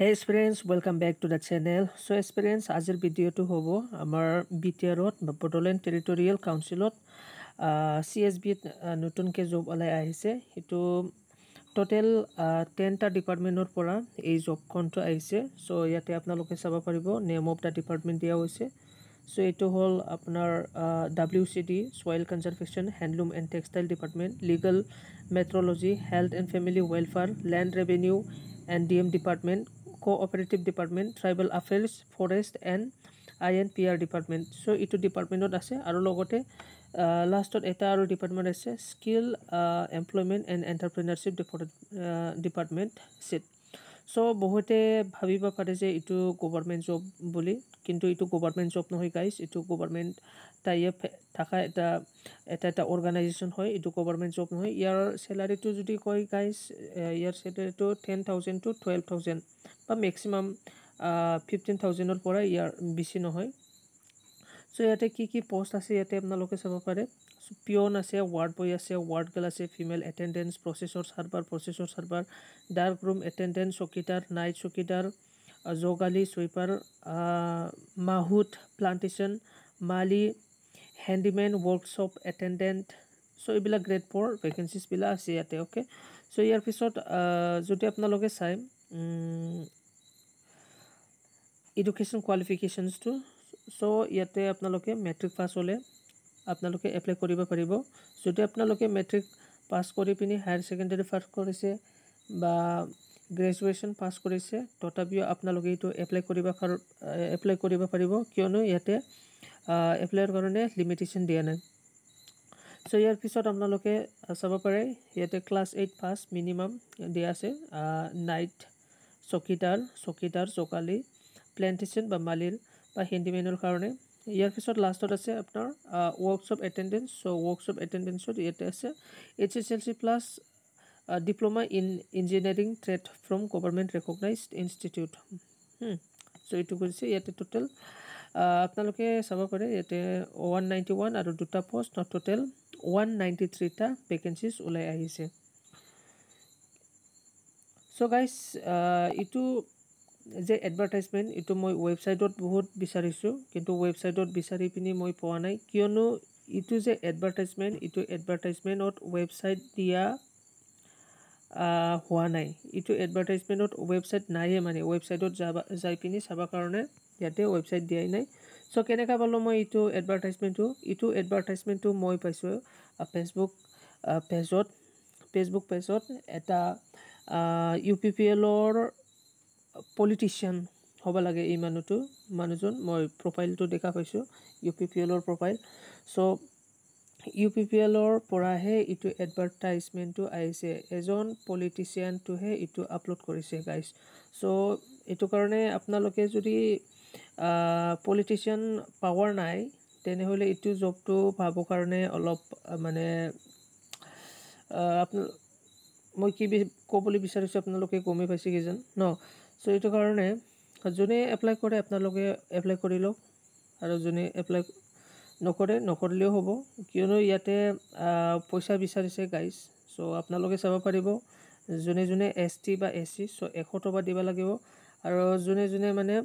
hey experience welcome back to the channel so' experience আজিৰ ভিডিঅ'টো হ'ব আমাৰ বি টি আৰত বড়োলেণ্ড টেৰিটৰিয়েল কাউঞ্চিলত চি এছ বিত নতুনকৈ জব ওলাই আহিছে সেইটো ট'টেল টেনটা ডিপাৰ্টমেণ্টৰ পৰা এই জবখনটো আহিছে চ' ইয়াতে আপোনালোকে চাব পাৰিব নেম অফ দ্য ডিপাৰ্টমেণ্ট দিয়া হৈছে চ' এইটো হ'ল আপোনাৰ W C D soil conservation handloom and textile department legal metrology health and family welfare land revenue and D M department cooperative department tribal affairs forest and I N P R department so' এইটো ডিপাৰ্টমেণ্টত আছে আৰু লগতে লাষ্টত এটা আৰু department আছে skill employment and entrepreneurship department seat so' বহুতে ভাবিব পাৰে যে এইটো গভৰ্ণমেণ্ট জব বুলি কিন্তু এইটো গভৰ্ণমেণ্ট জব নহয় গাইছ এইটো গভৰ্ণমেণ্ট তাইয়ে থকা এটা এটা এটা অৰ্গেনাইজেশ্যন হয় এইটো গভৰ্ণমেণ্ট জব নহয় ইয়াৰ চেলাৰীটো যদি কয় গাইজ ইয়াৰ চেলাৰীটো ten thousand to twelve thousand বা মেক্সিমাম ফিফটিন থাউজেণ্ডৰ পৰা ইয়াৰ বেছি নহয় চ' ইয়াতে কি কি পষ্ট আছে ইয়াতে আপোনালোকে চাব পাৰে পিয়ন আছে ৱাৰ্ড বয় আছে ৱাৰ্ড গাৰ্ল আছে female attendants process server process server dark room attendants চকীদাৰ নাইট চকীদাৰ জগালী চুইপাৰ মাহুত প্লানটেশ্যন মালি হেণ্ডিমেন ৱৰ্কশ্বপ এটেণ্ডেণ্ট চ' এইবিলাক গ্ৰেড ফ'ৰ ভেকেঞ্চিছবিলাক আছে ইয়াতে অ'কে চ' ইয়াৰ পিছত যদি আপোনালোকে চাই এডুকেশ্যন কোৱালিফিকেশ্যনছটো চ' ইয়াতে আপোনালোকে মেট্ৰিক পাছ হ'লে আপোনালোকে এপ্লাই কৰিব পাৰিব যদি আপোনালোকে মেট্ৰিক পাছ কৰি পিনি হায়াৰ ছেকেণ্ডেৰী পাছ কৰিছে বা গ্ৰেজুৱেশ্যন পাছ কৰিছে তথাপিও আপোনালোকে এইটো এপ্লাই কৰিব এপ্লাই কৰিব পাৰিব কিয়নো ইয়াতে এপ্লাইৰ কাৰণে লিমিটেশ্যন দিয়া নাই চ' ইয়াৰ পিছত আপোনালোকে চাব পাৰে ইয়াতে ক্লাছ এইট পাছ মিনিমাম দিয়া আছে নাইট চকীদাৰ চকীদাৰ চকালি প্লেণ্টেশ্যন বা মালিৰ বা হেণ্ডিমেনৰ কাৰণে ইয়াৰ পিছত লাষ্টত আছে আপোনাৰ ৱৰ্কশ্বপ এটেণ্ডেঞ্চ চ' ৱৰ্কশ্বপ এটেণ্ডেঞ্চত ইয়াতে আছে H S L C plus diploma in engineering trade from government recognized institute so' এইটো কৰিছে ইয়াতে টোটেল আপোনালোকে চাব পাৰে ইয়াতে ওৱান নাইণ্টি ওৱান আৰু দুটা post note total one ninety থ্ৰীটা ভেকেঞ্চিজ ওলাই আহিছে চ' গাইজ এইটো যে এডভাৰটাইজমেণ্ট এইটো মই ৱেবছাইটত বহুত বিচাৰিছোঁ কিন্তু ৱেবছাইটত বিচাৰি পিনি মই পোৱা নাই কিয়নো এইটো যে এডভাৰটাইজমেণ্ট এইটো এডভাৰটাইজমেণ্টত ৱেবছাইট দিয়া হোৱা নাই এইটো এডভাৰটাইজমেণ্টত ৱেবছাইট নাইয়ে মানে ৱেবছাইটত যাব যাই পিনি চাবৰ কাৰণে ইয়াতে ৱেবছাইট দিয়াই নাই চ' কেনেকৈ পালোঁ মই ইটো এডভাৰটাইজমেণ্টটো ইটো এডভাৰটাইজমেণ্টটো মই পাইছোঁ ফেচবুক পেজত ফেচবুক পেজত এটা ইউ পি পি এলৰ পলিটিচিয়ান হ'ব লাগে এই মানুহটো মানুহজন মই প্ৰফাইলটো দেখা পাইছোঁ ইউ পি পি এলৰ profile so' U P P এলৰ পৰাহে ইটো এডভাৰটাইজমেণ্টটো আহিছে এজন পলিটিচিয়ানটোহে ইটো আপলোড কৰিছে গাইজ চ' এইটো কাৰণে আপোনালোকে যদি পলিটিচিয়ান পাৱাৰ নাই তেনেহ'লে এইটো জবটো পাবৰ কাৰণে অলপ মানে আপোনাৰ মই কি ক'বলৈ বিচাৰিছোঁ আপোনালোকে গমেই পাইছে কেইজন ন চ' এইটো কাৰণে যোনে এপ্লাই কৰে আপোনালোকে এপ্লাই কৰি লওক আৰু যোনে এপ্লাই নকৰে নকৰিলেও হ'ব কিয়নো ইয়াতে পইচা বিচাৰিছে গাইজ চ' আপোনালোকে চাব পাৰিব যোনে যোনে এছ টি বা এছ চি চ' এশ টকা দিব লাগিব আৰু যোনে যোনে মানে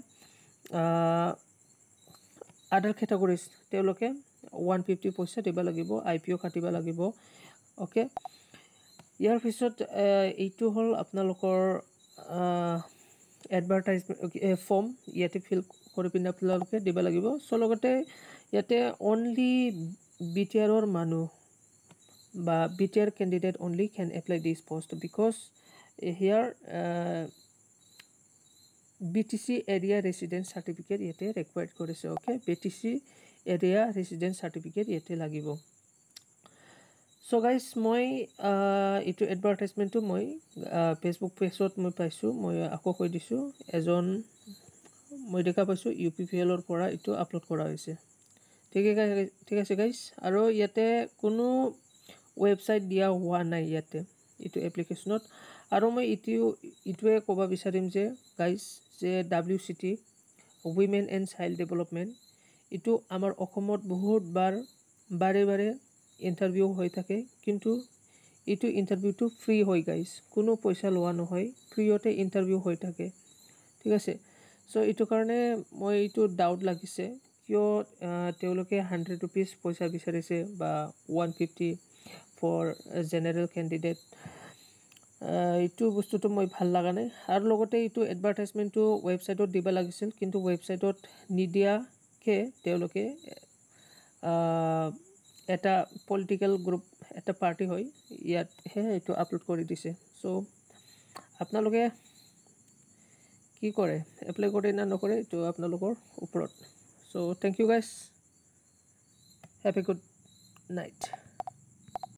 আডাৰ কেটাগৰিজ তেওঁলোকে ওৱান ফিফটি পইচা দিব লাগিব আই পি অ' কাটিব লাগিব অ'কে ইয়াৰ পিছত এইটো হ'ল আপোনালোকৰ এডভাৰটাইজমেণ্ট ফৰ্ম ইয়াতে ফিল কৰি পিনে আপোনালোকে দিব লাগিব চ' লগতে ইয়াতে অনলি বি টি আৰৰ মানুহ বা B T R candidate only can apply this post because here B BTC area resident certificate ইয়াতে ৰেকুৱাৰ্ড কৰিছে okay B T C area resident certificate ইয়াতে লাগিব চ' গাইজ মই এইটো এডভাৰটাইজমেণ্টটো মই ফেচবুক পেজত মই পাইছোঁ মই আকৌ কৈ দিছোঁ এজন মই দেখা পাইছোঁ ইউ পি পি এলৰ পৰা এইটো আপলোড কৰা হৈছে ঠিক আছে ঠিক আছে গাইজ আৰু ইয়াতে কোনো ৱেবছাইট দিয়া হোৱা নাই ইয়াতে এইটো এপ্লিকেশ্যনত আৰু মই ইটো ইটোৱে ক'ব বিচাৰিম যে গাইজ যে W C T women and child development এইটো আমাৰ অসমত বহুত বাৰ বাৰে বাৰে ইণ্টাৰভিউ হৈ থাকে কিন্তু এইটো ইণ্টাৰভিউটো ফ্ৰী হৈ গাইছ কোনো পইচা লোৱা নহয় ফ্ৰীতে ইণ্টাৰভিউ হৈ থাকে ঠিক আছে ছ' এইটো কাৰণে মই এইটো ডাউট লাগিছে কিয় তেওঁলোকে হাণ্ড্ৰেড ৰুপিজ পইচা বিচাৰিছে বা one fifty for general candidate এইটো বস্তুটো মই ভাল লগা নাই আৰু লগতে এইটো এডভাৰটাইজমেণ্টটো ৱেবছাইটত দিব লাগিছিল কিন্তু ৱেবছাইটত নিদিয়াকৈ তেওঁলোকে এটা পলিটিকেল গ্ৰুপ এটা পাৰ্টি হৈ ইয়াতহে এইটো আপলোড কৰি দিছে চ' আপোনালোকে কি কৰে এপ্লাই কৰে না নকৰে এইটো আপোনালোকৰ ওপৰত so' thank you guys happy good night